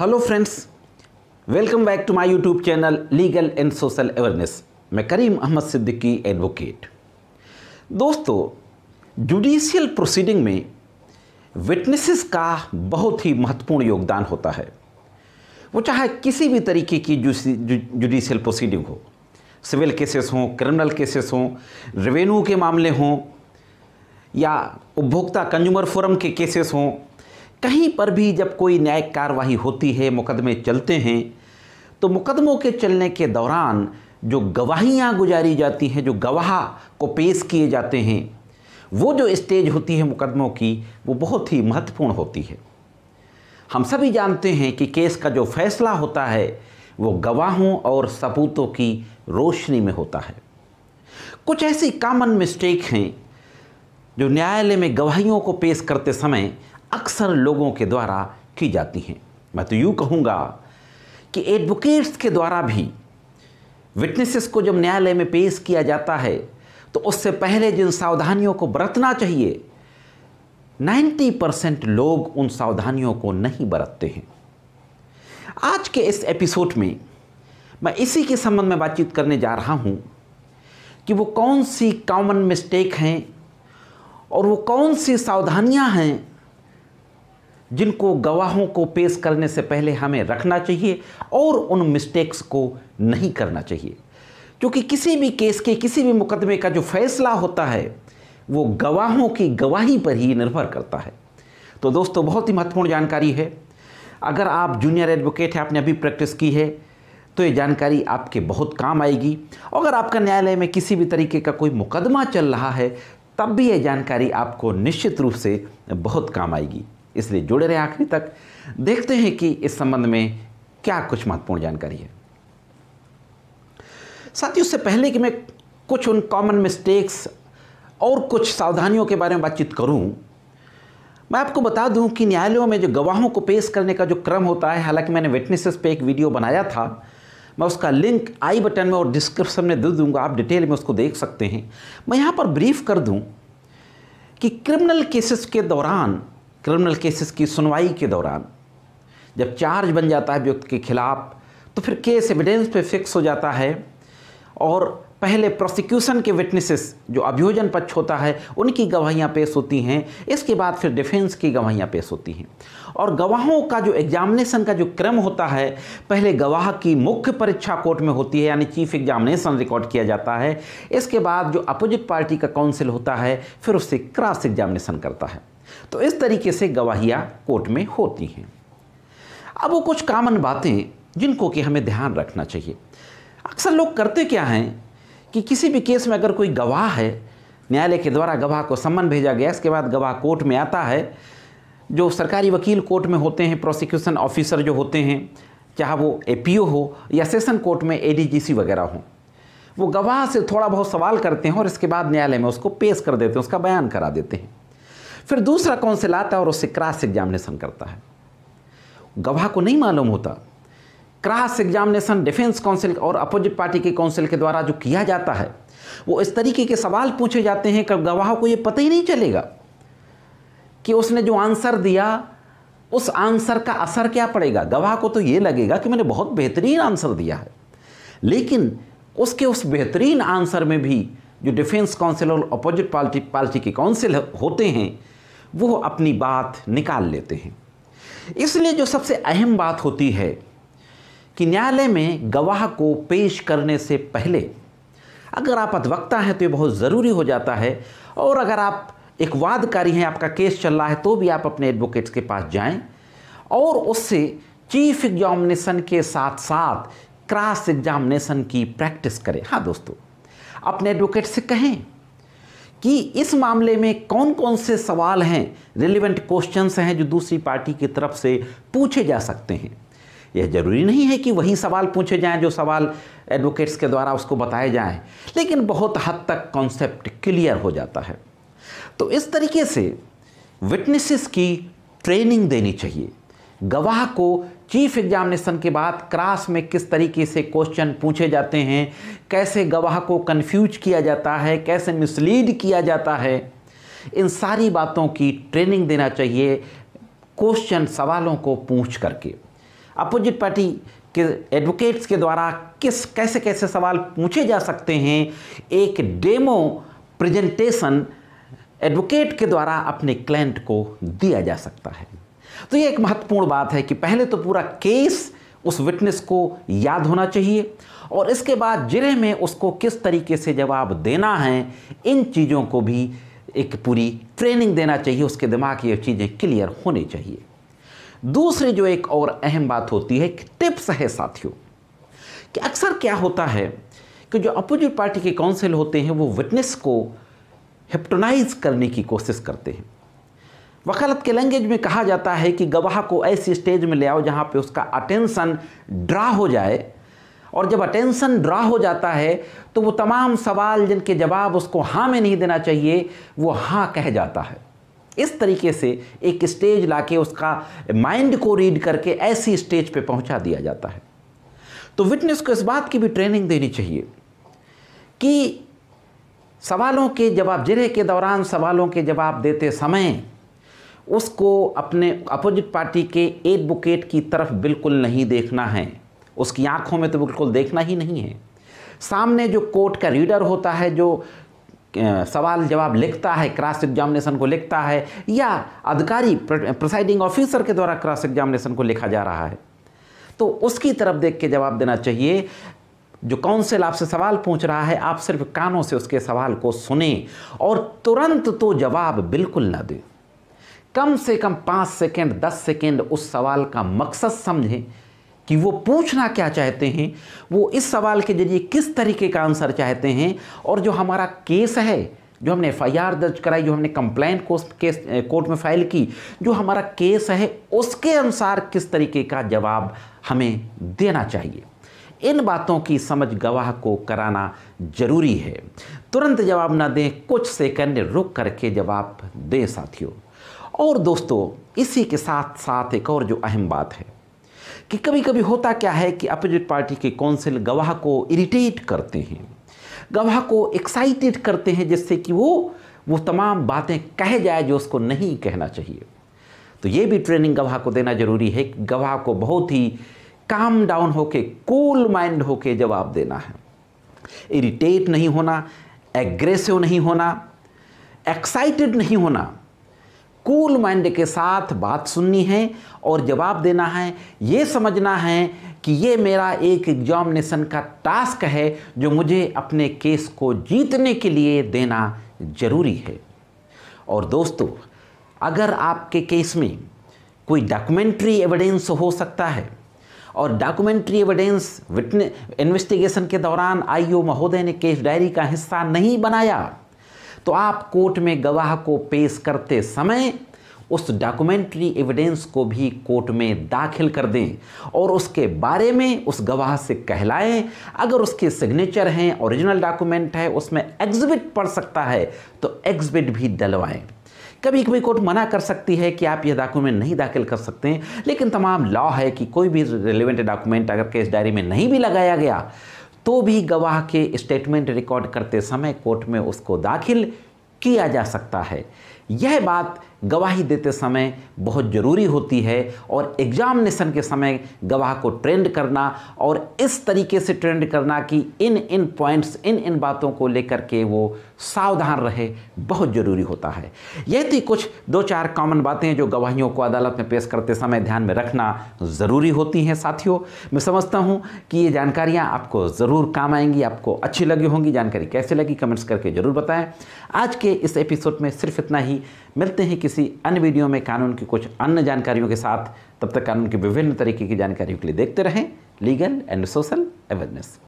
hello friends welcome back to my YouTube channel legal and social awareness मैं Karim Ahmed Siddiqui advocate दोस्तों judicial proceeding में witnesses का बहुत ही महत्वपूर्ण योगदान होता है वो चाहे किसी भी तरीके की जुडिशियल प्रोसीडिंग हो सिविल केसेस हों क्रिमिनल केसेस हों रेवेन्यू के मामले हों या उपभोक्ता कंज्यूमर फोरम के केसेस हों कहीं पर भी जब कोई न्यायिक कार्रवाई होती है मुकदमे चलते हैं तो मुकदमों के चलने के दौरान जो गवाहियाँ गुजारी जाती हैं जो गवाह को पेश किए जाते हैं वो जो स्टेज होती है मुकदमों की वो बहुत ही महत्वपूर्ण होती है हम सभी जानते हैं कि केस का जो फैसला होता है वो गवाहों और सपूतों की रोशनी में होता है कुछ ऐसी कॉमन मिस्टेक हैं जो न्यायालय में गवाहियों को पेश करते समय अक्सर लोगों के द्वारा की जाती हैं मैं तो यूँ कहूँगा कि एडवोकेट्स के द्वारा भी विटनेसेस को जब न्यायालय में पेश किया जाता है तो उससे पहले जिन सावधानियों को बरतना चाहिए 90 परसेंट लोग उन सावधानियों को नहीं बरतते हैं आज के इस एपिसोड में मैं इसी के संबंध में बातचीत करने जा रहा हूं कि वो कौन सी कॉमन मिस्टेक हैं और वो कौन सी सावधानियाँ हैं जिनको गवाहों को पेश करने से पहले हमें रखना चाहिए और उन मिस्टेक्स को नहीं करना चाहिए क्योंकि किसी भी केस के किसी भी मुकदमे का जो फैसला होता है वो गवाहों की गवाही पर ही निर्भर करता है तो दोस्तों बहुत ही महत्वपूर्ण जानकारी है अगर आप जूनियर एडवोकेट हैं आपने अभी प्रैक्टिस की है तो ये जानकारी आपके बहुत काम आएगी अगर आपका न्यायालय में किसी भी तरीके का कोई मुकदमा चल रहा है तब भी ये जानकारी आपको निश्चित रूप से बहुत काम आएगी इसलिए जुड़े रहे आखिरी तक देखते हैं कि इस संबंध में क्या कुछ महत्वपूर्ण जानकारी है साथ ही उससे पहले कि मैं कुछ उन कॉमन मिस्टेक्स और कुछ सावधानियों के बारे में बातचीत करूं मैं आपको बता दूं कि न्यायालयों में जो गवाहों को पेश करने का जो क्रम होता है हालांकि मैंने विटनेसेस पे एक वीडियो बनाया था मैं उसका लिंक आई बटन में और डिस्क्रिप्शन में दे दूंगा आप डिटेल में उसको देख सकते हैं मैं यहाँ पर ब्रीफ कर दूँ कि क्रिमिनल केसेस के दौरान क्रिमिनल केसेस की सुनवाई के दौरान जब चार्ज बन जाता है व्यक्ति के खिलाफ तो फिर केस एविडेंस पे फिक्स हो जाता है और पहले प्रोसिक्यूशन के विटनेसेस जो अभियोजन पक्ष होता है उनकी गवाहियाँ पेश होती हैं इसके बाद फिर डिफेंस की गवाहियाँ पेश होती हैं और गवाहों का जो एग्जामिनेशन का जो क्रम होता है पहले गवाह की मुख्य परीक्षा कोर्ट में होती है यानी चीफ एग्जामिनेशन रिकॉर्ड किया जाता है इसके बाद जो अपोजिट पार्टी का काउंसिल होता है फिर उससे क्रॉस एग्जामिनेशन करता है तो इस तरीके से गवाहियाँ कोर्ट में होती हैं अब वो कुछ कामन बातें जिनको कि हमें ध्यान रखना चाहिए अक्सर लोग करते क्या हैं कि किसी भी केस में अगर कोई गवाह है न्यायालय के द्वारा गवाह को सम्मन भेजा गया इसके बाद गवाह कोर्ट में आता है जो सरकारी वकील कोर्ट में होते हैं प्रोसिक्यूशन ऑफिसर जो होते हैं चाहे वो ए हो या सेशन कोर्ट में ए वगैरह हो वो गवाह से थोड़ा बहुत सवाल करते हैं और इसके बाद न्यायालय में उसको पेश कर देते हैं उसका बयान करा देते हैं फिर दूसरा से आता है और उससे क्रॉस एग्जामिनेशन करता है गवाह को नहीं मालूम होता क्रॉस एग्जामिनेशन डिफेंस काउंसिल और अपोजिट पार्टी के काउंसिल के द्वारा जो किया जाता है वो इस तरीके के सवाल पूछे जाते हैं कि गवाह को ये पता ही नहीं चलेगा कि उसने जो आंसर दिया उस आंसर का असर क्या पड़ेगा गवाह को तो ये लगेगा कि मैंने बहुत बेहतरीन आंसर दिया है लेकिन उसके उस बेहतरीन आंसर में भी जो डिफेंस काउंसिल और अपोजिट पार्टी पार्टी के काउंसिल होते हैं वो अपनी बात निकाल लेते हैं इसलिए जो सबसे अहम बात होती है कि न्यायालय में गवाह को पेश करने से पहले अगर आप अधिवक्ता हैं तो ये बहुत ज़रूरी हो जाता है और अगर आप एक वादकारी हैं आपका केस चल रहा है तो भी आप अपने एडवोकेट्स के पास जाएं और उससे चीफ एग्जामिनेशन के साथ साथ क्रॉस एग्जामिनेशन की प्रैक्टिस करें हाँ दोस्तों अपने एडवोकेट से कहें कि इस मामले में कौन कौन से सवाल हैं रिलेवेंट क्वेश्चंस हैं जो दूसरी पार्टी की तरफ से पूछे जा सकते हैं यह जरूरी नहीं है कि वही सवाल पूछे जाएं जो सवाल एडवोकेट्स के द्वारा उसको बताए जाएं लेकिन बहुत हद तक कॉन्सेप्ट क्लियर हो जाता है तो इस तरीके से विटनेसेस की ट्रेनिंग देनी चाहिए गवाह को चीफ एग्जामिनेशन के बाद क्रास में किस तरीके से क्वेश्चन पूछे जाते हैं कैसे गवाह को कन्फ्यूज किया जाता है कैसे मिसलीड किया जाता है इन सारी बातों की ट्रेनिंग देना चाहिए क्वेश्चन सवालों को पूछ करके अपोजिट पार्टी के एडवोकेट्स के द्वारा किस कैसे कैसे सवाल पूछे जा सकते हैं एक डेमो प्रेजेंटेशन एडवोकेट के द्वारा अपने क्लाइंट को दिया जा सकता है तो ये एक महत्वपूर्ण बात है कि पहले तो पूरा केस उस विटनेस को याद होना चाहिए और इसके बाद जिले में उसको किस तरीके से जवाब देना है इन चीज़ों को भी एक पूरी ट्रेनिंग देना चाहिए उसके दिमाग ये चीज़ें क्लियर होनी चाहिए दूसरी जो एक और अहम बात होती है कि टिप्स है साथियों कि अक्सर क्या होता है कि जो अपोजिट पार्टी के काउंसिल होते हैं वो विटनेस को हिप्टोनाइज करने की कोशिश करते हैं वकालत के लैंग्वेज में कहा जाता है कि गवाह को ऐसी स्टेज में ले आओ जहाँ पे उसका अटेंसन ड्रा हो जाए और जब अटेंशन ड्रा हो जाता है तो वो तमाम सवाल जिनके जवाब उसको हाँ में नहीं देना चाहिए वो हाँ कह जाता है इस तरीके से एक स्टेज लाके उसका माइंड को रीड करके ऐसी स्टेज पे पहुंचा दिया जाता है तो विटनेस को इस बात की भी ट्रेनिंग देनी चाहिए कि सवालों के जवाब जिले के दौरान सवालों के जवाब देते समय उसको अपने अपोजिट पार्टी के एडवोकेट की तरफ बिल्कुल नहीं देखना है उसकी आंखों में तो बिल्कुल देखना ही नहीं है सामने जो कोर्ट का रीडर होता है जो सवाल जवाब लिखता है क्रॉस एग्जामिनेशन को लिखता है या अधिकारी प्रिसाइडिंग ऑफिसर के द्वारा क्रॉस एग्जामिनेशन को लिखा जा रहा है तो उसकी तरफ देख के जवाब देना चाहिए जो काउंसिल आपसे सवाल पूछ रहा है आप सिर्फ कानों से उसके सवाल को सुने और तुरंत तो जवाब बिल्कुल ना दें कम से कम पाँच सेकेंड दस सेकेंड उस सवाल का मकसद समझें कि वो पूछना क्या चाहते हैं वो इस सवाल के जरिए किस तरीके का आंसर चाहते हैं और जो हमारा केस है जो हमने एफ दर्ज कराई जो हमने कंप्लेंट केस कोर्ट में फाइल की जो हमारा केस है उसके अनुसार किस तरीके का जवाब हमें देना चाहिए इन बातों की समझ गवाह को कराना ज़रूरी है तुरंत जवाब ना दें कुछ सेकंड रुक करके जवाब दें साथियों और दोस्तों इसी के साथ साथ एक और जो अहम बात है कि कभी कभी होता क्या है कि अपोजिट पार्टी के कौंसिल गवाह को इरिटेट करते हैं गवाह को एक्साइटेड करते हैं जिससे कि वो वो तमाम बातें कह जाए जो उसको नहीं कहना चाहिए तो ये भी ट्रेनिंग गवाह को देना जरूरी है गवाह को बहुत ही काम डाउन होके कूल माइंड होके जवाब देना है इरिटेट नहीं होना एग्रेसिव नहीं होना एक्साइटेड नहीं होना कूल माइंड के साथ बात सुननी है और जवाब देना है ये समझना है कि ये मेरा एक एग्जामिनेशन का टास्क है जो मुझे अपने केस को जीतने के लिए देना ज़रूरी है और दोस्तों अगर आपके केस में कोई डॉक्यूमेंट्री एविडेंस हो सकता है और डॉक्यूमेंट्री एविडेंस विटने इन्वेस्टिगेशन के दौरान आईओ महोदय ने केस डायरी का हिस्सा नहीं बनाया तो आप कोर्ट में गवाह को पेश करते समय उस डॉक्यूमेंट्री एविडेंस को भी कोर्ट में दाखिल कर दें और उसके बारे में उस गवाह से कहलाएं अगर उसके सिग्नेचर हैं ओरिजिनल डॉक्यूमेंट है उसमें एग्जिबिट पड़ सकता है तो एग्जिबिट भी डलवाएं कभी कभी कोर्ट मना कर सकती है कि आप यह डॉक्यूमेंट नहीं दाखिल कर सकते हैं लेकिन तमाम लॉ है कि कोई भी रिलेवेंट डॉक्यूमेंट अगर केस डायरी में नहीं भी लगाया गया तो भी गवाह के स्टेटमेंट रिकॉर्ड करते समय कोर्ट में उसको दाखिल किया जा सकता है यह बात गवाही देते समय बहुत ज़रूरी होती है और एग्जामिनेशन के समय गवाह को ट्रेंड करना और इस तरीके से ट्रेंड करना कि इन इन पॉइंट्स इन इन बातों को लेकर के वो सावधान रहे बहुत ज़रूरी होता है यह थी कुछ दो चार कॉमन बातें जो गवाहियों को अदालत में पेश करते समय ध्यान में रखना ज़रूरी होती हैं साथियों मैं समझता हूँ कि ये जानकारियाँ आपको ज़रूर काम आएंगी आपको अच्छी लगी होंगी जानकारी कैसे लगी कमेंट्स करके ज़रूर बताएं आज के इस एपिसोड में सिर्फ इतना ही मिलते हैं किसी अन्य वीडियो में कानून की कुछ अन्य जानकारियों के साथ तब तक कानून के विभिन्न तरीके की जानकारियों के लिए देखते रहें लीगल एंड सोशल अवेयरनेस